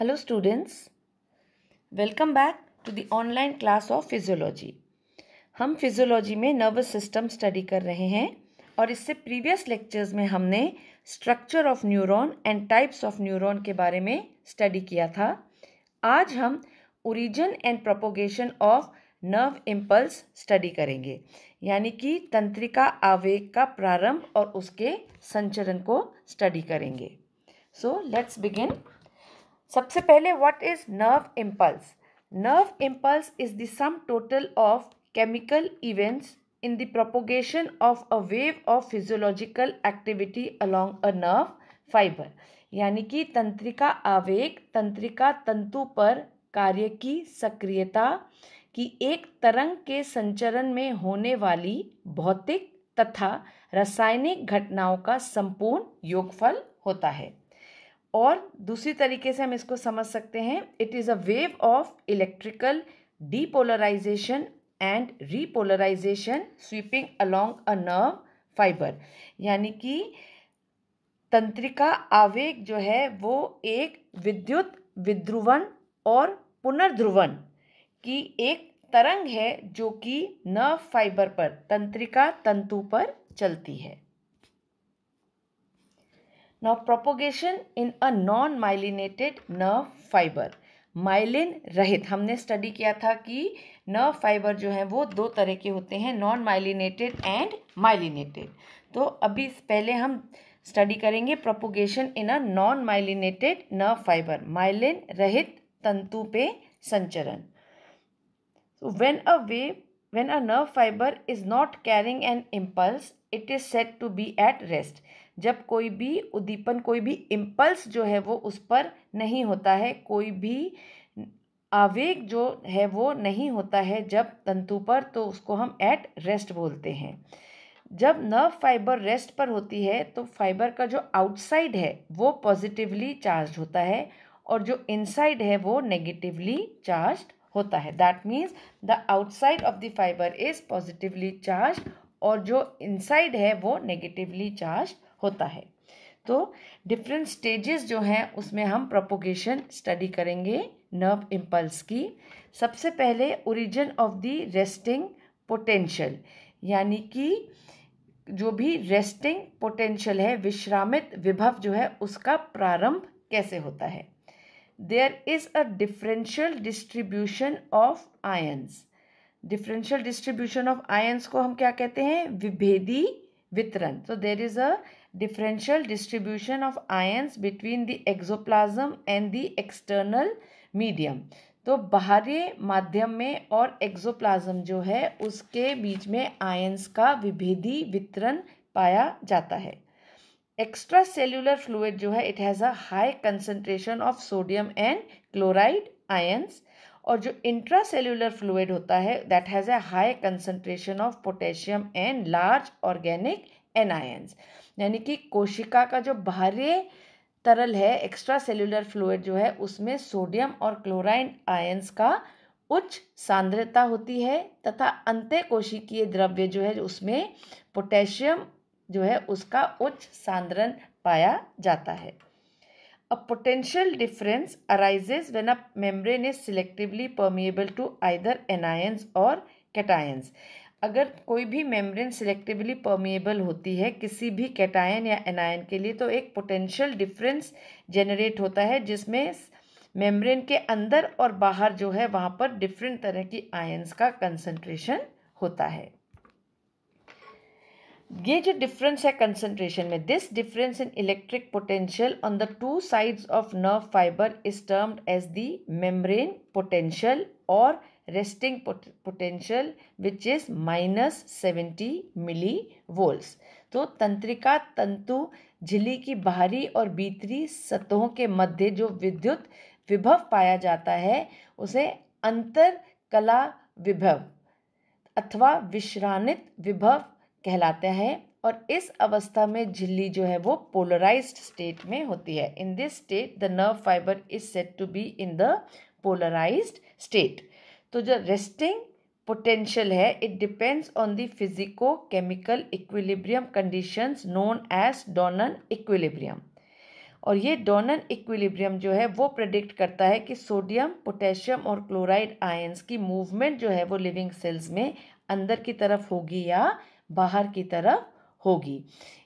Hello students welcome back to the online class of physiology. हम physiology में nervous system study कर रहे हैं और इससे प्रीवियस लेक्चर्स में हमने structure of neuron and types of neuron के बारे में स्टडी किया था आज हम origin and propagation of nerve impulse study करेंगे यानी कि तंत्रिका आवेग का प्रारंभ और उसके संचरण को स्टडी करेंगे सो लेट्स बिगिन सबसे पहले what is nerve impulse nerve impulse is the sum total of chemical events in the propagation of a wave of physiological activity along a nerve fibre यानी कि तंत्रिका आवेग तंत्रिका तंतु पर कार्य की सक्रियता की एक तरंग के संचरण में होने वाली भौतिक तथा रासायनिक घटनाओं का संपूर्ण योगफल होता है और दूसरी तरीके से हम इसको समझ सकते हैं it is a wave of electrical depolarisation and repolarisation sweeping along a nerve fibre यानी कि तंत्रिका आवेग जो है वो एक विद्युत विध्रुवन और पुनर्ध्रुवन की एक तरंग है जो कि नर्व फाइबर पर तंत्रिका तंतु पर चलती है Now propagation in a non-myelinated nerve fiber. Myelin रहित हमने स्टडी किया था कि नर्व फाइबर जो है वो दो तरह के होते हैं नॉन माइलिनेटेड एंड माइलिनेटेड तो अभी पहले हम स्टडी करेंगे propagation in a non myelinated nerve fibre myelin रहित तंतु पे संचरण so a a When a nerve fiber is not carrying an impulse, it is said to be at rest. जब कोई भी उद्दीपन कोई भी इम्पल्स जो है वो उस पर नहीं होता है कोई भी आवेग जो है वो नहीं होता है जब तंतु पर तो उसको हम एट रेस्ट बोलते हैं जब नर्व फाइबर रेस्ट पर होती है तो फाइबर का जो आउटसाइड है वो पॉजिटिवली चार्ज होता है और जो इनसाइड है वो नेगेटिवली चार्ज होता है that means the outside of the fibre is positively charge और जो इनसाइड है वो नेगेटिवली चार्ज होता है तो डिफरेंट स्टेजेस जो हैं उसमें हम प्रोपोगेशन स्टडी करेंगे नर्व इम्पल्स की सबसे पहले origin of the resting potential यानी कि जो भी रेस्टिंग पोटेंशियल है विश्रामित विभव जो है उसका प्रारंभ कैसे होता है there is a differential distribution of ions differential distribution of ions को हम क्या कहते हैं विभेदी वितरण तो there is a differential distribution of ions between the axoplasm and the external medium तो बाहरी माध्यम में और एक्सोप्लाज्म जो है उसके बीच में आयंस का विभेदी वितरण पाया जाता है एक्स्ट्रा सेल्यूलर फ्लूड जो है it has a high concentration of sodium and chloride ions और जो इंट्रा सेल्यूलर फ्लूड होता है that has a high concentration of potassium and large organic anions यानी कि कोशिका का जो बाहरी तरल है एक्स्ट्रा सेल्यूलर फ्लूड जो है उसमें सोडियम और क्लोराइड आयंस का उच्च सांद्रता होती है तथा अंत्य कोशिकीय द्रव्य जो है उसमें पोटेशियम जो है उसका उच्च सांद्रण पाया जाता है a potential difference arises when a membrane is selectively permeable to either anions और कैटायंस अगर कोई भी मेम्ब्रेन सिलेक्टिवली परमिएबल होती है किसी भी कैटायन या एनायन के लिए तो एक पोटेंशियल डिफरेंस जनरेट होता है जिसमें मेम्ब्रेन के अंदर और बाहर जो है वहाँ पर डिफरेंट तरह की आयंस का कंसंट्रेशन होता है ये जो डिफरेंस है कंसंट्रेशन में this difference in electric potential on the two sides of nerve fibre is termed as the membrane potential और resting potential which is minus seventy millivolts तो तंत्रिका तंतु झिली की बाहरी और भीतरी सतहों के मध्य जो विद्युत विभव पाया जाता है उसे अंतर कला विभव अथवा विश्रानित विभव कहलाता है और इस अवस्था में झिल्ली जो है वो पोलराइज्ड स्टेट में होती है in this state the nerve fibre is set to be in the polarised state तो जो रेस्टिंग पोटेंशियल है it depends on the physico chemical equilibrium conditions known as Donnan equilibrium और ये डोनन इक्विलिब्रियम जो है वो प्रडिक्ट करता है कि सोडियम पोटेशियम और क्लोराइड आयन्स की मूवमेंट जो है वो लिविंग सेल्स में अंदर की तरफ होगी या बाहर की तरफ होगी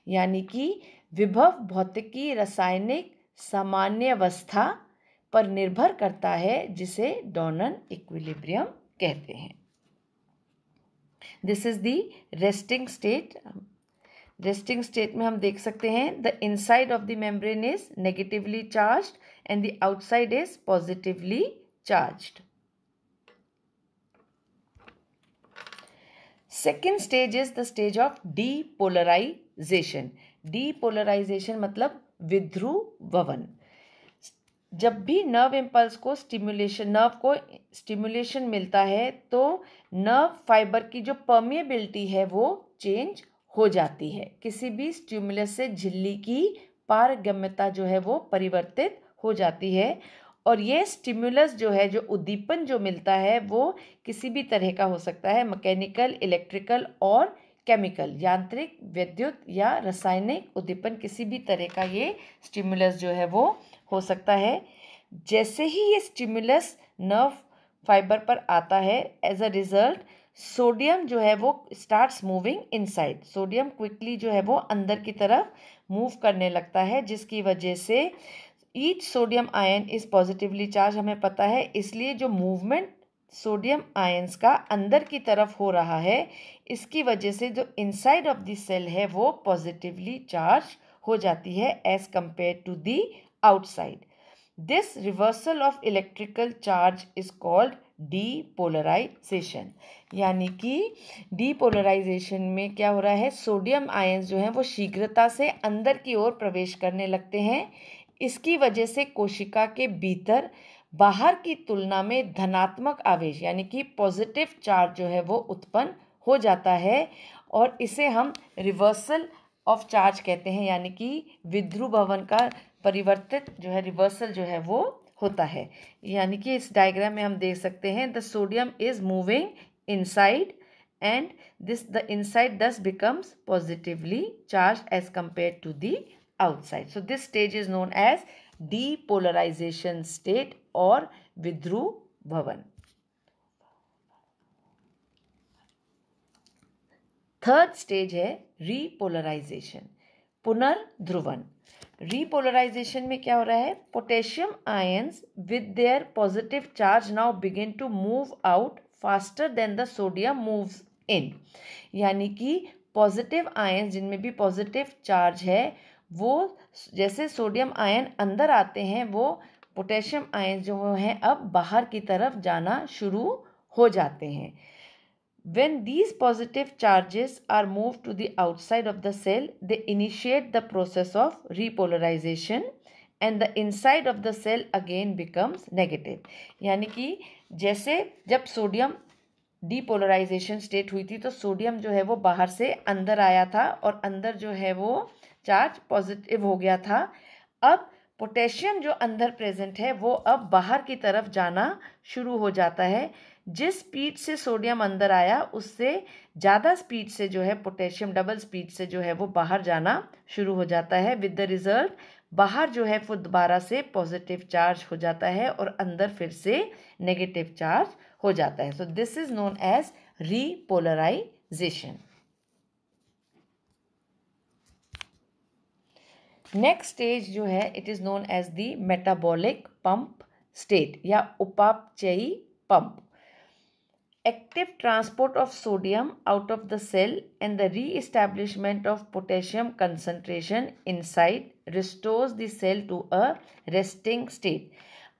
यानी कि विभव भौतिकी रासायनिक सामान्य अवस्था पर निर्भर करता है जिसे डोनन इक्विलिब्रियम कहते हैं this is the resting state resting state में हम देख सकते हैं the inside of the membrane is negatively charged and the outside is positively charged second stage is the stage of depolarisation depolarisation मतलब विध्रुववन जब भी नर्व इम्पल्स को स्टिमुलेशन नर्व को स्टिमुलेशन मिलता है तो नर्व फाइबर की जो परमिएबिलिटी है वो चेंज हो जाती है किसी भी स्टिमुलस से झिल्ली की पारगम्यता जो है वो परिवर्तित हो जाती है और ये स्टिमुलस जो है जो उद्दीपन जो मिलता है वो किसी भी तरह का हो सकता है मैकेनिकल इलेक्ट्रिकल और केमिकल यांत्रिक विद्युत या रासायनिक उद्दीपन किसी भी तरह का ये स्टिमुलस जो है वो हो सकता है जैसे ही ये स्टिमुलस नर्व फाइबर पर आता है एज अ रिजल्ट सोडियम जो है वो starts moving inside sodium quickly जो है वो अंदर की तरफ मूव करने लगता है जिसकी वजह से each sodium ion is positively charge हमें पता है इसलिए जो मूवमेंट सोडियम आयन्स का अंदर की तरफ हो रहा है इसकी वजह से जो इनसाइड ऑफ द सेल है वो पॉजिटिवली चार्ज हो जाती है as compare to the outside this reversal of electrical charge is called depolarisation यानी कि डीपोलराइजेशन में क्या हो रहा है सोडियम आयन्स जो हैं वो शीघ्रता से अंदर की ओर प्रवेश करने लगते हैं इसकी वजह से कोशिका के भीतर बाहर की तुलना में धनात्मक आवेश यानी कि पॉजिटिव चार्ज जो है वो उत्पन्न हो जाता है और इसे हम रिवर्सल ऑफ चार्ज कहते हैं यानी कि भवन का परिवर्तित जो है रिवर्सल जो है वो होता है यानी कि इस डायग्राम में हम देख सकते हैं the sodium is moving inside and this the inside thus becomes positively charge as compare to the outside. So this stage is known as depolarization state or Vidru Bhavan. Third stage है repolarisation पुनर्ध्रुवन repolarisation में क्या हो रहा है potassium ions with their positive charge now begin to move out faster than the sodium moves in यानी कि positive ions जिनमें भी पॉजिटिव चार्ज है वो जैसे सोडियम आयन अंदर आते हैं वो पोटेशियम आयन जो हैं अब बाहर की तरफ जाना शुरू हो जाते हैं when these positive charges are move to the outside of the cell they initiate the process of repolarisation and the inside of the cell again becomes negative यानी कि जैसे जब सोडियम डिपोलराइजेशन स्टेट हुई थी तो सोडियम जो है वो बाहर से अंदर आया था और अंदर जो है वो चार्ज पॉजिटिव हो गया था अब पोटेशियम जो अंदर प्रेजेंट है वो अब बाहर की तरफ जाना शुरू हो जाता है जिस स्पीड से सोडियम अंदर आया उससे ज़्यादा स्पीड से जो है पोटेशियम डबल स्पीड से जो है वो बाहर जाना शुरू हो जाता है विद द रिज़ल्ट बाहर जो है वो दोबारा से पॉजिटिव चार्ज हो जाता है और अंदर फिर से नेगेटिव चार्ज हो जाता है so this is known as repolarisation next stage जो है it is known as the metabolic pump state या उपापचयी pump active transport of sodium out of the cell and the re establishment of potassium concentration inside restores the cell to a resting state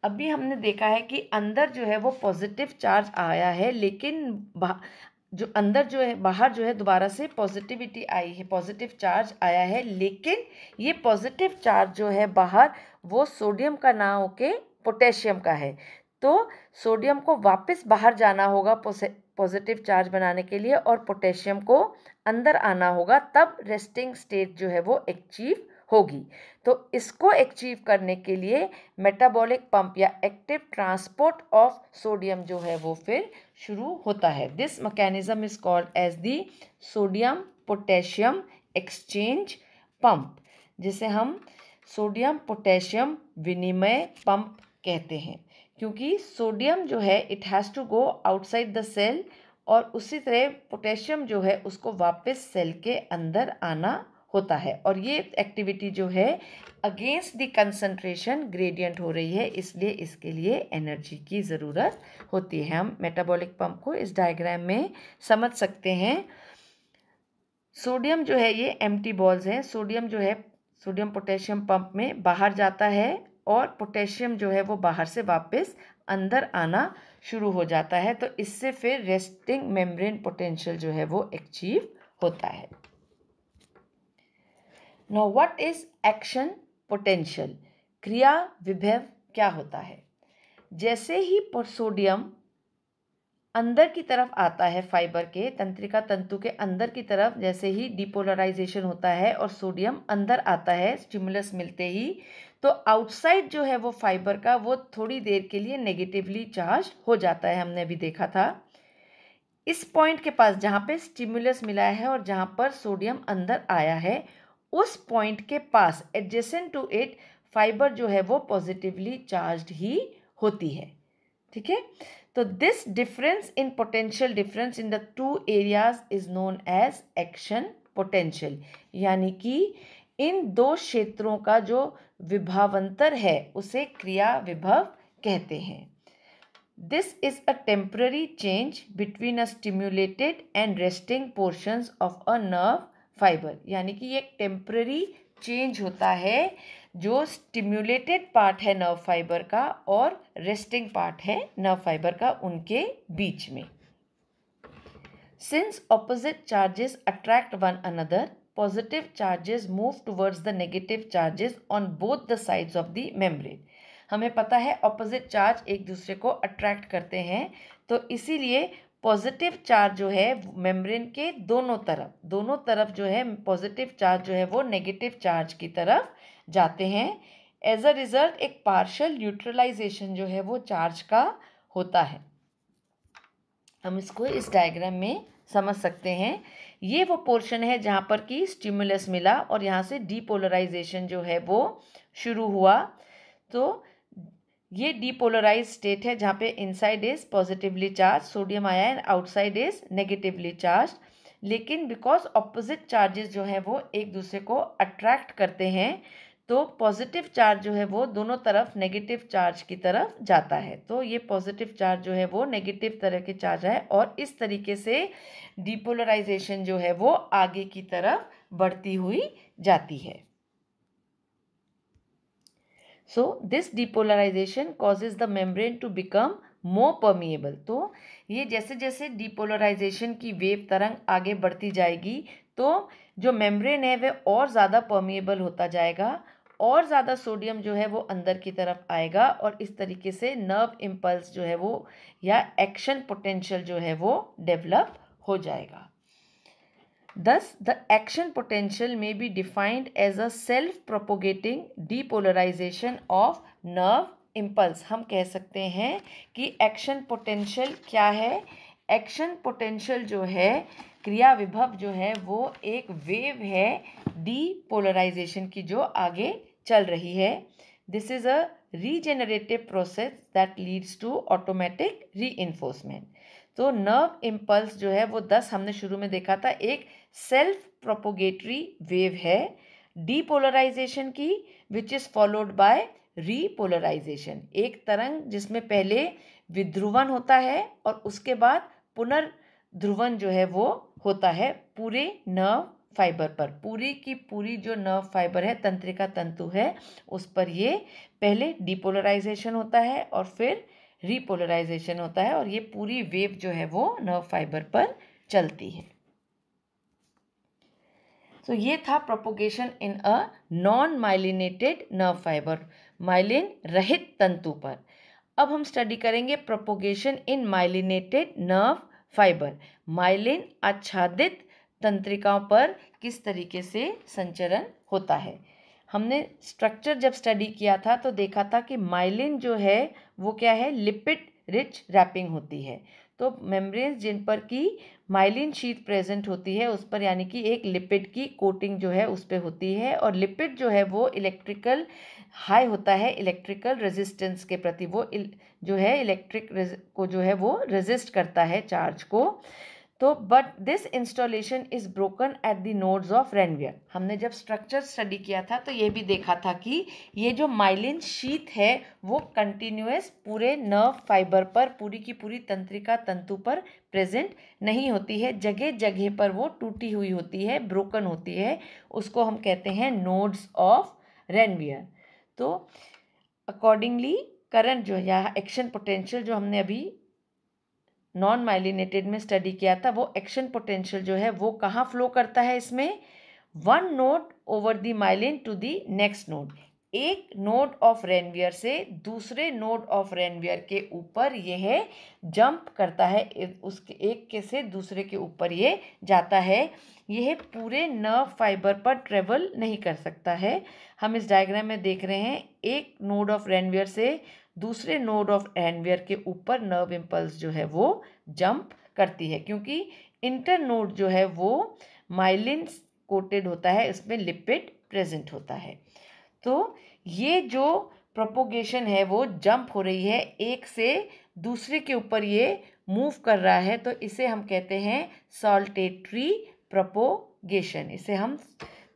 अभी हमने देखा है कि अंदर जो है वो पॉजिटिव चार्ज आया है लेकिन जो अंदर जो है बाहर जो है दोबारा से पॉजिटिविटी आई है पॉजिटिव चार्ज आया है लेकिन ये पॉजिटिव चार्ज जो है बाहर वो सोडियम का ना हो के पोटेशियम का है तो सोडियम को वापस बाहर जाना होगा पॉजिटिव चार्ज बनाने के लिए और पोटेशियम को अंदर आना होगा तब रेस्टिंग स्टेट जो है वो अचीव होगी तो इसको अचीव करने के लिए मेटाबॉलिक पंप या एक्टिव ट्रांसपोर्ट ऑफ सोडियम जो है वो फिर शुरू होता है this mechanism is called as the sodium potassium exchange pump जिसे हम सोडियम पोटेशियम विनिमय पंप कहते हैं क्योंकि सोडियम जो है it has to go outside the cell और उसी तरह पोटेशियम जो है उसको वापस सेल के अंदर आना होता है और ये एक्टिविटी जो है अगेंस्ट द कंसंट्रेशन ग्रेडियंट हो रही है इसलिए इसके लिए एनर्जी की ज़रूरत होती है हम मेटाबॉलिक पंप को इस डायग्राम में समझ सकते हैं सोडियम जो है ये एम बॉल्स हैं सोडियम जो है सोडियम पोटेशियम पंप में बाहर जाता है और पोटेशियम जो है वो बाहर से वापस अंदर आना शुरू हो जाता है तो इससे फिर रेस्टिंग मेम्ब्रेन पोटेंशियल जो है वो अचीव होता है now what is action potential क्रिया विभव क्या होता है जैसे ही सोडियम अंदर की तरफ आता है फाइबर के तंत्रिका तंतु के अंदर की तरफ जैसे ही डिपोलराइजेशन होता है और सोडियम अंदर आता है स्टिमुलस मिलते ही तो आउटसाइड जो है वो फाइबर का वो थोड़ी देर के लिए नेगेटिवली चार्ज हो जाता है हमने अभी देखा था इस पॉइंट के पास जहाँ पे स्टिमुलस मिला है और जहाँ पर सोडियम अंदर आया है उस पॉइंट के पास एडजेसेंट टू इट फाइबर जो है वो पॉजिटिवली चार्ज ही होती है ठीक है तो this difference in potential difference in the two areas is known as action potential यानी कि इन दो क्षेत्रों का जो विभावंतर है उसे क्रिया विभव कहते हैं this is a temporary change between a stimulated and resting portions of a nerve fibre यानी कि ये टेम्प्ररी चेंज होता है जो स्टिम्युलेटेड पार्ट है नर्व फाइबर का और रेस्टिंग पार्ट है नर्व फाइबर का उनके बीच में since opposite charges attract one another positive charges move towards the negative charges on both the sides of the membrane हमें पता है ऑपोजिट चार्ज एक दूसरे को अट्रैक्ट करते हैं तो इसीलिए पॉजिटिव चार्ज जो है मेम्ब्रेन के दोनों तरफ दोनों तरफ जो है पॉजिटिव चार्ज जो है वो नेगेटिव चार्ज की तरफ जाते हैं एज अ रिजल्ट एक पार्शल न्यूट्रलाइजेशन जो है वो चार्ज का होता है हम इसको इस डायग्राम में समझ सकते हैं ये वो पोर्शन है जहाँ पर कि स्टिमुलस मिला और यहाँ से डीपोलराइजेशन जो है वो शुरू हुआ तो ये डीपोलराइज स्टेट है जहाँ पे inside is positively charge sodium आया and outside is negatively charge लेकिन बिकॉज ऑपोजिट चार्जेस जो है वो एक दूसरे को अट्रैक्ट करते हैं तो पॉजिटिव चार्ज जो है वो दोनों तरफ नेगेटिव चार्ज की तरफ जाता है तो ये पॉजिटिव चार्ज जो है वो नेगेटिव तरह के चार्ज है और इस तरीके से डिपोलराइजेशन जो है वो आगे की तरफ बढ़ती हुई जाती है so this depolarisation causes the membrane to become more permeable. तो ये जैसे जैसे डिपोलराइजेशन की वेव तरंग आगे बढ़ती जाएगी तो जो मेम्ब्रेन है वह और ज़्यादा परमिएबल होता जाएगा और ज़्यादा सोडियम जो है वो अंदर की तरफ आएगा और इस तरीके से नर्व इम्पल्स जो है वो या एक्शन पोटेंशियल जो है वो डेवलप हो जाएगा दस द एक्शन पोटेंशियल में be defined as a self propagating depolarisation of nerve impulse हम कह सकते हैं कि एक्शन पोटेंशियल क्या है एक्शन पोटेंशियल जो है क्रिया विभव जो है वो एक वेव है डी पोलराइजेशन की जो आगे चल रही है this is a regenerative process that leads to automatic re तो नर्व इम्पल्स जो है वो दस हमने शुरू में देखा था एक सेल्फ प्रोपोगेटरी वेव है डीपोलराइजेशन की which is followed by repolarisation एक तरंग जिसमें पहले विध्रुवन होता है और उसके बाद पुनर्ध्रुवन जो है वो होता है पूरे नर्व फाइबर पर पूरी की पूरी जो नर्व फाइबर है तंत्रिका तंतु है उस पर ये पहले डिपोलराइजेशन होता है और फिर रिपोलराइजेशन होता है और ये पूरी वेव जो है वो नर्व फाइबर पर चलती है तो ये था propagation in a non myelinated nerve fibre myelin रहित तंतु पर अब हम स्टडी करेंगे propagation in myelinated nerve fibre myelin आच्छादित तंत्रिकाओं पर किस तरीके से संचरण होता है हमने स्ट्रक्चर जब स्टडी किया था तो देखा था कि माइलिन जो है वो क्या है लिपिड रिच रैपिंग होती है तो मेम्ब्रेन जिन पर कि माइलिन शीट प्रेजेंट होती है उस पर यानी कि एक लिपिड की कोटिंग जो है उस पर होती है और लिपिड जो है वो इलेक्ट्रिकल हाई होता है इलेक्ट्रिकल रेजिस्टेंस के प्रति वो जो है इलेक्ट्रिक को जो है वो रेजिस्ट करता है चार्ज को तो but this installation is broken at the nodes of Ranvier हमने जब स्ट्रक्चर स्टडी किया था तो ये भी देखा था कि ये जो माइलिन शीत है वो कंटिन्यूस पूरे नर्व फाइबर पर पूरी की पूरी तंत्रिका तंतु पर प्रेजेंट नहीं होती है जगह जगह पर वो टूटी हुई होती है ब्रोकन होती है उसको हम कहते हैं नोड्स ऑफ रेनवियर तो अकॉर्डिंगली करंट जो या एक्शन पोटेंशियल जो हमने अभी नॉन माइलिनेटेड में स्टडी किया था वो एक्शन पोटेंशियल जो है वो कहाँ फ्लो करता है इसमें one node over the myelin to the next node एक नोड ऑफ रेनवियर से दूसरे नोड ऑफ रेनवियर के ऊपर यह जंप करता है उसके एक के से दूसरे के ऊपर ये जाता है यह पूरे नर्व फाइबर पर ट्रेवल नहीं कर सकता है हम इस डायग्राम में देख रहे हैं एक नोड ऑफ रेनवियर से दूसरे नोड ऑफ एनवियर के ऊपर नर्व इम्पल्स जो है वो जंप करती है क्योंकि इंटर नोड जो है वो माइलिन कोटेड होता है इसमें लिपिड प्रेजेंट होता है तो ये जो प्रोपोगेशन है वो जंप हो रही है एक से दूसरे के ऊपर ये मूव कर रहा है तो इसे हम कहते हैं सॉल्टेट्री प्रपोगेशन इसे हम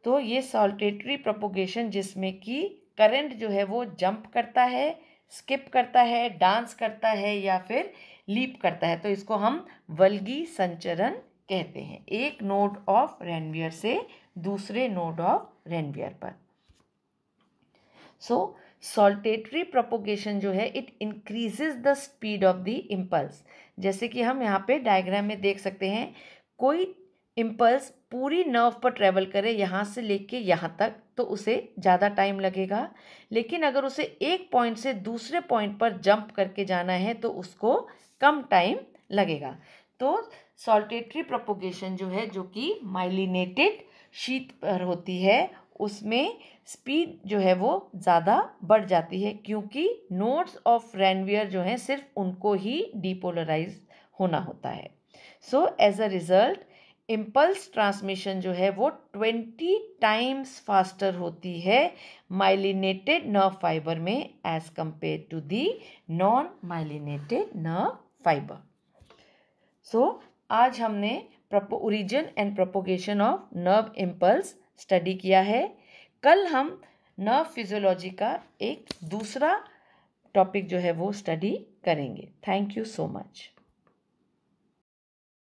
तो ये सॉल्टेट्री प्रपोगेशन जिसमें कि करंट जो है वो जंप करता है स्किप करता है डांस करता है या फिर लीप करता है तो इसको हम वल्गी संचरण कहते हैं एक नोड ऑफ रेनवियर से दूसरे नोड ऑफ रेनवियर पर सो सॉल्टेटरी प्रोपोगेशन जो है it increases the speed of the impulse जैसे कि हम यहाँ पे डायग्राम में देख सकते हैं कोई इम्पल्स पूरी नर्व पर ट्रेवल करे यहाँ से लेके यहाँ तक तो उसे ज़्यादा टाइम लगेगा लेकिन अगर उसे एक पॉइंट से दूसरे पॉइंट पर जंप करके जाना है तो उसको कम टाइम लगेगा तो सॉल्टेटरी प्रोपोगेशन जो है जो कि माइलिनेटेड शीत पर होती है उसमें स्पीड जो है वो ज़्यादा बढ़ जाती है क्योंकि नोड्स ऑफ रैनवियर जो हैं सिर्फ उनको ही डिपोलराइज होना होता है so as a result impulse transmission जो है वो ट्वेंटी टाइम्स फास्टर होती है माइलिनेटेड नर्व फाइबर में as compare to the non myelinated nerve fibre so आज हमने प्रपो origin and propagation of nerve impulse study किया है कल हम नर्व फिजियोलॉजी का एक दूसरा टॉपिक जो है वो स्टडी करेंगे थैंक यू सो मच